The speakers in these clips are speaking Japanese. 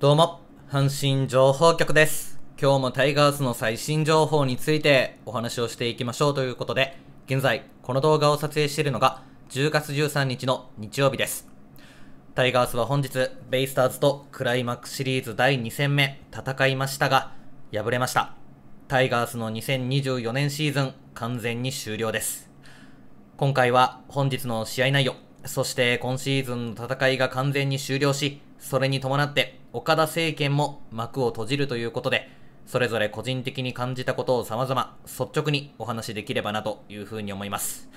どうも、阪神情報局です。今日もタイガースの最新情報についてお話をしていきましょうということで、現在、この動画を撮影しているのが10月13日の日曜日です。タイガースは本日、ベイスターズとクライマックスシリーズ第2戦目戦いましたが、敗れました。タイガースの2024年シーズン完全に終了です。今回は本日の試合内容、そして今シーズンの戦いが完全に終了し、それに伴って岡田政権も幕を閉じるということで、それぞれ個人的に感じたことを様々、率直にお話しできればなというふうに思います。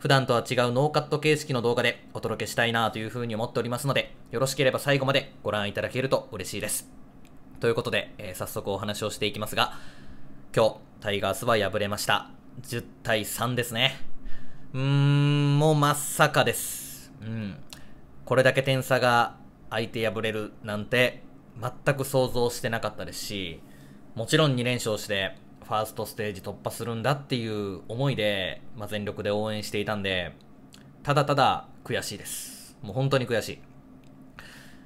普段とは違うノーカット形式の動画でお届けしたいなというふうに思っておりますので、よろしければ最後までご覧いただけると嬉しいです。ということで、えー、早速お話をしていきますが、今日、タイガースは敗れました。10対3ですね。うーん、もうまさかです。うん。これだけ点差が相手敗れるなんて全く想像してなかったですし、もちろん2連勝して、ファーストステージ突破するんだっていう思いで、まあ、全力で応援していたんで、ただただ悔しいです。もう本当に悔しい。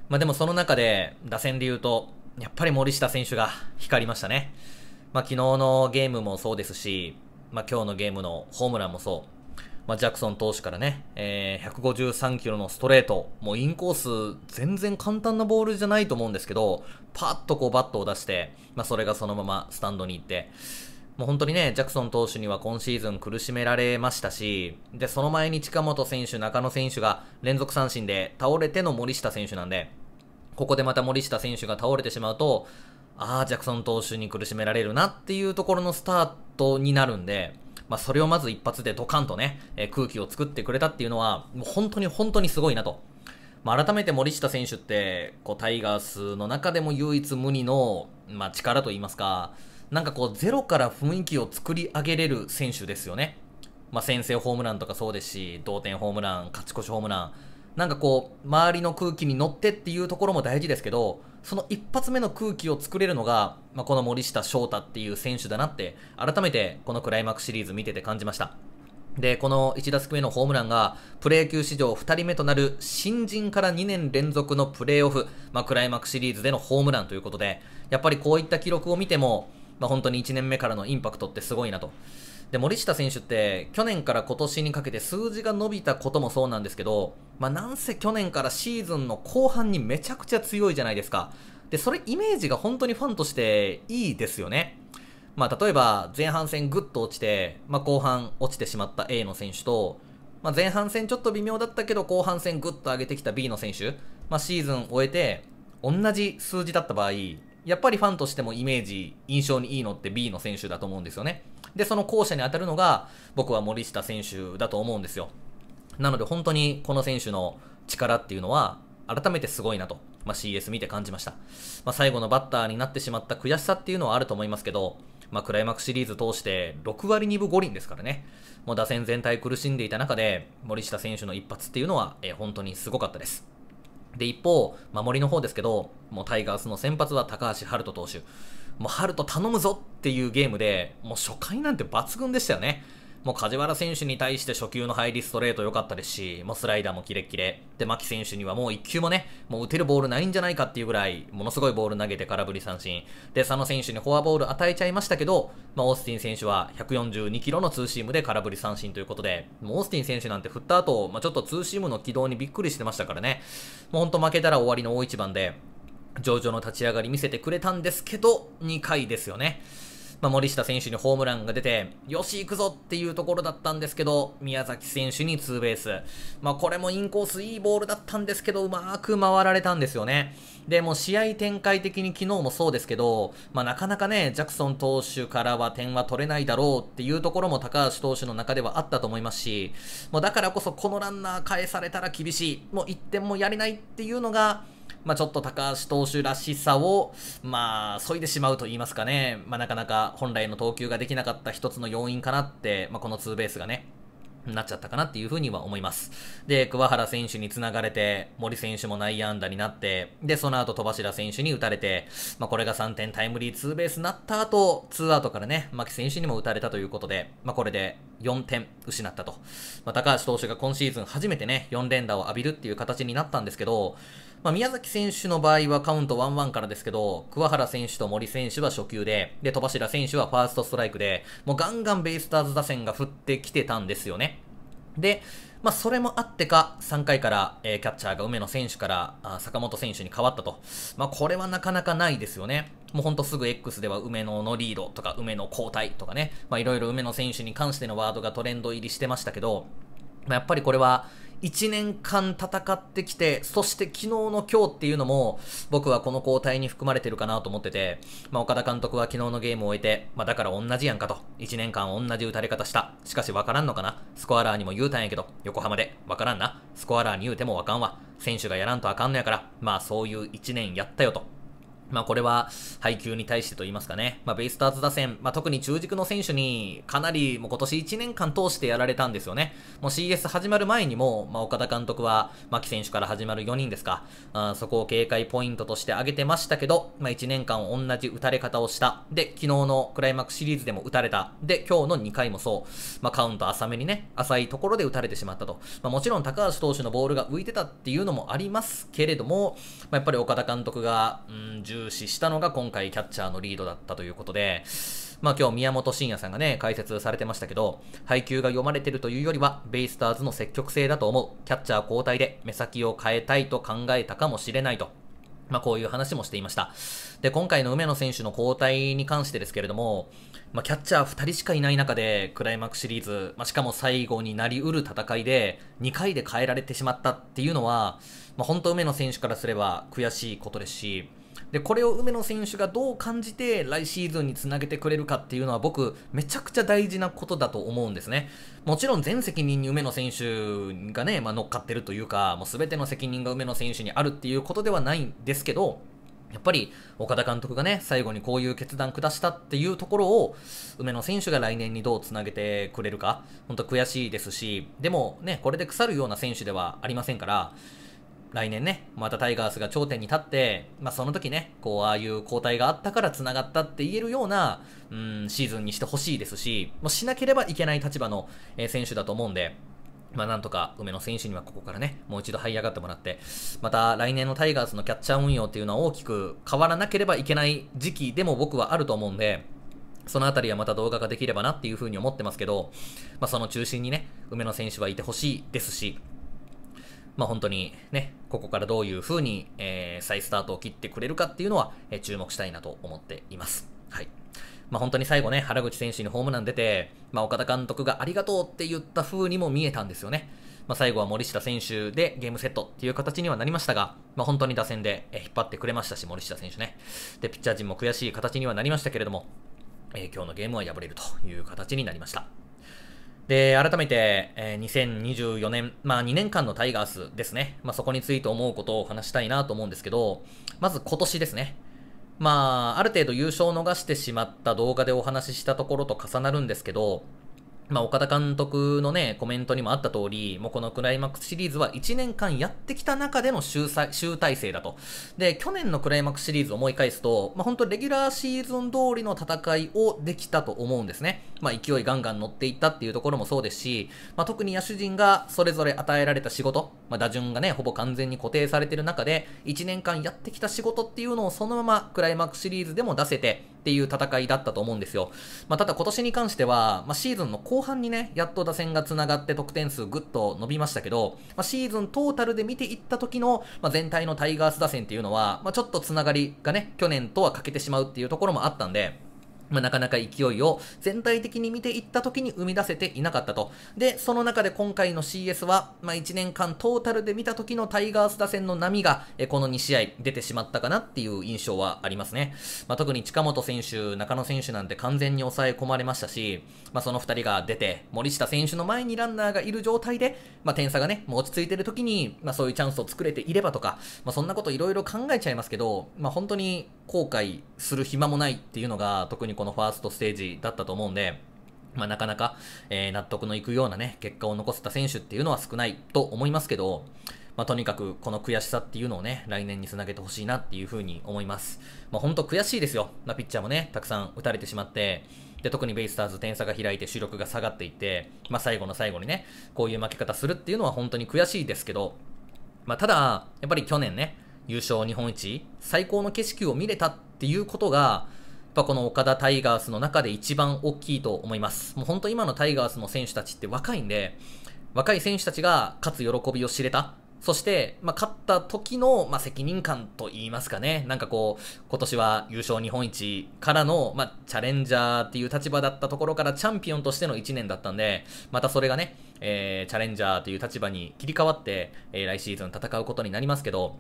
まあ、でもその中で、打線で言うと、やっぱり森下選手が光りましたね。まあ、昨日のゲームもそうですし、まあ、今日のゲームのホームランもそう。まあ、ジャクソン投手からね、えー、153キロのストレート、もうインコース、全然簡単なボールじゃないと思うんですけど、パッとこうバットを出して、まあ、それがそのままスタンドに行って、もう本当にね、ジャクソン投手には今シーズン苦しめられましたし、で、その前に近本選手、中野選手が連続三振で倒れての森下選手なんで、ここでまた森下選手が倒れてしまうと、ああ、ジャクソン投手に苦しめられるなっていうところのスタートになるんで、まあ、それをまず一発でドカンとね、えー、空気を作ってくれたっていうのは、もう本当に本当にすごいなと。まあ、改めて森下選手って、こう、タイガースの中でも唯一無二の、まあ、力といいますか、なんかこう、ゼロから雰囲気を作り上げれる選手ですよね。まあ、先制ホームランとかそうですし、同点ホームラン、勝ち越しホームラン、なんかこう、周りの空気に乗ってっていうところも大事ですけど、その一発目の空気を作れるのが、まあ、この森下翔太っていう選手だなって、改めてこのクライマックスシリーズ見てて感じました。で、この1打席目のホームランが、プロ野球史上2人目となる新人から2年連続のプレーオフ、まあ、クライマックスシリーズでのホームランということで、やっぱりこういった記録を見ても、まあ、本当に1年目からのインパクトってすごいなと。で、森下選手って、去年から今年にかけて数字が伸びたこともそうなんですけど、まあ、なんせ去年からシーズンの後半にめちゃくちゃ強いじゃないですか。で、それイメージが本当にファンとしていいですよね。まあ、例えば、前半戦ぐっと落ちて、まあ、後半落ちてしまった A の選手と、まあ、前半戦ちょっと微妙だったけど、後半戦ぐっと上げてきた B の選手、まあ、シーズン終えて、同じ数字だった場合、やっぱりファンとしてもイメージ、印象にいいのって B の選手だと思うんですよね。で、その後者に当たるのが、僕は森下選手だと思うんですよ。なので、本当にこの選手の力っていうのは、改めてすごいなと、まあ、CS 見て感じました。まあ、最後のバッターになってしまった悔しさっていうのはあると思いますけど、まあ、クライマックスシリーズ通して6割2分5厘ですからね、もう打線全体苦しんでいた中で、森下選手の一発っていうのは、えー、本当にすごかったです。で、一方、守りの方ですけど、もうタイガースの先発は高橋遥人投手。もうハルト頼むぞっていうゲームで、もう初回なんて抜群でしたよね。もう梶原選手に対して初球の入りストレート良かったですし、もうスライダーもキレッキレ。で、牧選手にはもう1球もね、もう打てるボールないんじゃないかっていうぐらい、ものすごいボール投げて空振り三振。で、佐野選手にフォアボール与えちゃいましたけど、まあ、オースティン選手は142キロのツーシームで空振り三振ということで、もうオースティン選手なんて振った後、まあ、ちょっとツーシームの軌道にびっくりしてましたからね。もうほんと負けたら終わりの大一番で、上々の立ち上がり見せてくれたんですけど、2回ですよね。まあ、森下選手にホームランが出て、よし、行くぞっていうところだったんですけど、宮崎選手にツーベース。まあ、これもインコースいいボールだったんですけど、うまく回られたんですよね。で、も試合展開的に昨日もそうですけど、まあ、なかなかね、ジャクソン投手からは点は取れないだろうっていうところも高橋投手の中ではあったと思いますし、もうだからこそこのランナー返されたら厳しい、もう1点もやれないっていうのが、まあ、ちょっと高橋投手らしさを、まあ、削いでしまうと言いますかね、まあ、なかなか本来の投球ができなかった一つの要因かなって、まあ、このツーベースがね、なっちゃったかなっていうふうには思います。で、桑原選手に繋がれて、森選手も内野安打になって、で、その後戸柱選手に打たれて、まあ、これが3点タイムリーツーベースになった後、ツーアウトからね、牧選手にも打たれたということで、まあ、これで4点失ったと。まあ、高橋投手が今シーズン初めてね、4連打を浴びるっていう形になったんですけど、まあ、宮崎選手の場合はカウント1-1からですけど、桑原選手と森選手は初球で、で、戸柱選手はファーストストライクで、もうガンガンベイスターズ打線が振ってきてたんですよね。で、まあ、それもあってか、3回から、えー、キャッチャーが梅野選手からあ坂本選手に変わったと。まあ、これはなかなかないですよね。もうほんとすぐ X では梅野のリードとか、梅野交代とかね、まいろいろ梅野選手に関してのワードがトレンド入りしてましたけど、まあ、やっぱりこれは1年間戦ってきて、そして昨日の今日っていうのも、僕はこの交代に含まれてるかなと思ってて、まあ、岡田監督は昨日のゲームを終えて、まあ、だから同じやんかと。1年間同じ打たれ方した。しかし分からんのかなスコアラーにも言うたんやけど、横浜で。分からんな。スコアラーに言うても分かんわ。選手がやらんとあかんのやから、まあそういう1年やったよと。まあこれは配球に対してと言いますかね、まあ、ベイスターズ打線、まあ、特に中軸の選手にかなりもう今年1年間通してやられたんですよね。もう CS 始まる前にも、まあ、岡田監督は牧選手から始まる4人ですかあ、そこを警戒ポイントとして挙げてましたけど、まあ、1年間同じ打たれ方をした。で、昨日のクライマックスシリーズでも打たれた。で、今日の2回もそう。まあ、カウント浅めにね、浅いところで打たれてしまったと。まあ、もちろん高橋投手のボールが浮いてたっていうのもありますけれども、まあ、やっぱり岡田監督が、うん、視したのが今回キャッチャーのリードだったということで、まあ今日宮本慎也さんがね、解説されてましたけど、配球が読まれてるというよりは、ベイスターズの積極性だと思う。キャッチャー交代で目先を変えたいと考えたかもしれないと。まあこういう話もしていました。で、今回の梅野選手の交代に関してですけれども、まあキャッチャー2人しかいない中で、クライマックスシリーズ、まあしかも最後になりうる戦いで、2回で変えられてしまったっていうのは、まあ本当梅野選手からすれば悔しいことですし、でこれを梅野選手がどう感じて来シーズンにつなげてくれるかっていうのは僕めちゃくちゃ大事なことだと思うんですねもちろん全責任に梅野選手がね、まあ、乗っかってるというかもう全ての責任が梅野選手にあるっていうことではないんですけどやっぱり岡田監督がね、最後にこういう決断下したっていうところを、梅野選手が来年にどうつなげてくれるか、本当悔しいですし、でもね、これで腐るような選手ではありませんから、来年ね、またタイガースが頂点に立って、まあ、その時ね、こう、ああいう交代があったから繋がったって言えるような、うん、シーズンにしてほしいですし、もうしなければいけない立場の、え選手だと思うんで、まあ、なんとか梅野選手にはここからね、もう一度這い上がってもらって、また来年のタイガースのキャッチャー運用っていうのは大きく変わらなければいけない時期でも僕はあると思うんで、そのあたりはまた動画ができればなっていうふうに思ってますけど、まあ、その中心にね、梅野選手はいてほしいですし、まあ、本当にね、ここからどういう風に、えー、再スタートを切ってくれるかっていうのは、えー、注目したいなと思っています。はい。まあ、本当に最後ね、原口選手にホームラン出て、まあ、岡田監督がありがとうって言った風にも見えたんですよね。まあ、最後は森下選手でゲームセットっていう形にはなりましたが、まあ、本当に打線で引っ張ってくれましたし、森下選手ね。で、ピッチャー陣も悔しい形にはなりましたけれども、えー、今日のゲームは敗れるという形になりました。で、改めて、えー、2024年、まあ2年間のタイガースですね。まあそこについて思うことを話したいなと思うんですけど、まず今年ですね。まあ、ある程度優勝を逃してしまった動画でお話ししたところと重なるんですけど、まあ、岡田監督のね、コメントにもあった通り、もうこのクライマックスシリーズは1年間やってきた中での集集大成だと。で、去年のクライマックスシリーズを思い返すと、まあ、本当レギュラーシーズン通りの戦いをできたと思うんですね。まあ、勢いガンガン乗っていったっていうところもそうですし、まあ、特に野手陣がそれぞれ与えられた仕事、まあ、打順がね、ほぼ完全に固定されてる中で、1年間やってきた仕事っていうのをそのままクライマックスシリーズでも出せて、っていう戦いだったと思うんですよ。まあ、ただ今年に関しては、まあ、シーズンの後半にね、やっと打線が繋がって得点数ぐっと伸びましたけど、まあ、シーズントータルで見ていった時の、まあ、全体のタイガース打線っていうのは、まあ、ちょっと繋がりがね、去年とは欠けてしまうっていうところもあったんで、まあ、なかなか勢いを全体的に見ていった時に生み出せていなかったと。で、その中で今回の CS は、まあ、1年間トータルで見た時のタイガース打線の波が、えこの2試合出てしまったかなっていう印象はありますね。まあ、特に近本選手、中野選手なんて完全に抑え込まれましたし、まあ、その2人が出て、森下選手の前にランナーがいる状態で、ま点差がね、もう落ち着いてる時に、まそういうチャンスを作れていればとか、まそんなこといろいろ考えちゃいますけど、ま本当に後悔する暇もないっていうのが、特にこのこのファーストステージだったと思うんで、まあ、なかなか、えー、納得のいくようなね、結果を残せた選手っていうのは少ないと思いますけど、まあ、とにかくこの悔しさっていうのをね、来年につなげてほしいなっていうふうに思います。まあ、本当悔しいですよ。まあ、ピッチャーもね、たくさん打たれてしまって、で、特にベイスターズ点差が開いて主力が下がっていて、まあ、最後の最後にね、こういう負け方するっていうのは本当に悔しいですけど、まあ、ただ、やっぱり去年ね、優勝日本一、最高の景色を見れたっていうことが、っぱこの岡田タイガースの中で一番大きいと思います。もう本当今のタイガースの選手たちって若いんで、若い選手たちが勝つ喜びを知れた。そして、まあ、勝った時の、まあ、責任感と言いますかね。なんかこう、今年は優勝日本一からの、まあ、チャレンジャーっていう立場だったところからチャンピオンとしての1年だったんで、またそれがね、えー、チャレンジャーという立場に切り替わって、えー、来シーズン戦うことになりますけど、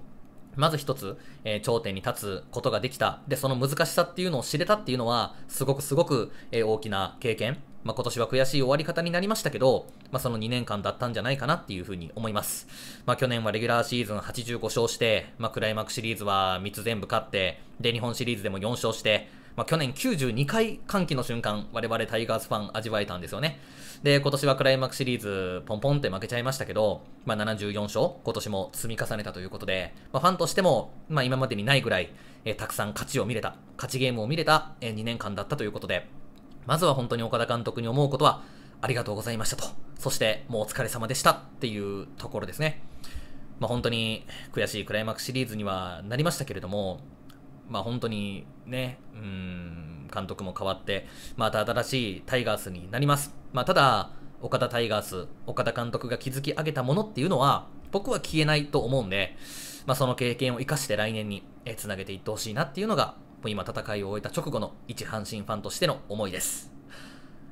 まず一つ、えー、頂点に立つことができた。で、その難しさっていうのを知れたっていうのは、すごくすごく、えー、大きな経験。まあ、今年は悔しい終わり方になりましたけど、まあ、その2年間だったんじゃないかなっていうふうに思います。まあ、去年はレギュラーシーズン85勝して、まあ、クライマックスシリーズは3つ全部勝って、で、日本シリーズでも4勝して、まあ、去年92回歓喜の瞬間、我々タイガースファン味わえたんですよね。で、今年はクライマックスシリーズ、ポンポンって負けちゃいましたけど、まあ、74勝、今年も積み重ねたということで、まあ、ファンとしても、まあ、今までにないぐらい、えー、たくさん勝ちを見れた、勝ちゲームを見れた、えー、2年間だったということで、まずは本当に岡田監督に思うことは、ありがとうございましたと。そして、もうお疲れ様でしたっていうところですね。まあ、本当に悔しいクライマックスシリーズにはなりましたけれども、まあ、本当にね、うん、監督も変わって、また新しいタイガースになります。まあ、ただ、岡田タイガース、岡田監督が築き上げたものっていうのは、僕は消えないと思うんで、まあ、その経験を生かして来年につなげていってほしいなっていうのが、もう今戦いを終えた直後の一阪神ファンとしての思いです。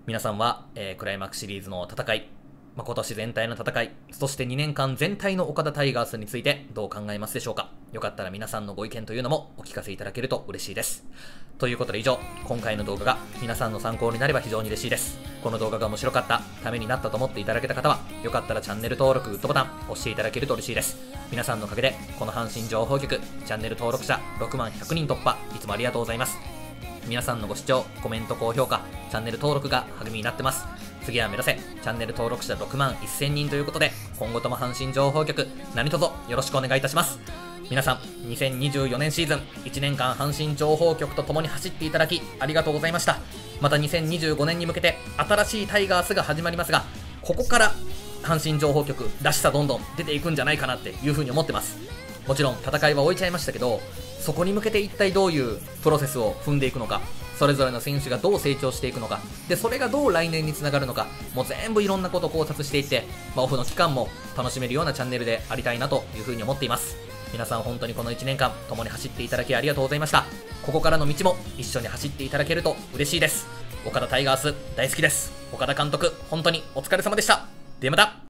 皆さんは、えー、クライマックスシリーズの戦い、まあ、今年全体の戦い、そして2年間全体の岡田タイガースについてどう考えますでしょうかよかったら皆さんのご意見というのもお聞かせいただけると嬉しいです。ということで以上、今回の動画が皆さんの参考になれば非常に嬉しいです。この動画が面白かった、ためになったと思っていただけた方は、よかったらチャンネル登録、グッドボタン押していただけると嬉しいです。皆さんのおかげで、この阪神情報局、チャンネル登録者6万100人突破、いつもありがとうございます。皆さんのご視聴、コメント、高評価、チャンネル登録が励みになってます。次は目指せチャンネル登録者6万1000人ということで今後とも阪神情報局何卒よろしくお願いいたします皆さん2024年シーズン1年間阪神情報局と共に走っていただきありがとうございましたまた2025年に向けて新しいタイガースが始まりますがここから阪神情報局らしさどんどん出ていくんじゃないかなっていうふうに思ってますもちろん戦いは終えちゃいましたけどそこに向けて一体どういうプロセスを踏んでいくのかそれぞれの選手がどう成長していくのか、で、それがどう来年につながるのか、もう全部いろんなことを考察していって、まあ、オフの期間も楽しめるようなチャンネルでありたいなというふうに思っています。皆さん本当にこの1年間、共に走っていただきありがとうございました。ここからの道も一緒に走っていただけると嬉しいです。岡田タイガース大好きです。岡田監督、本当にお疲れ様でした。ではまた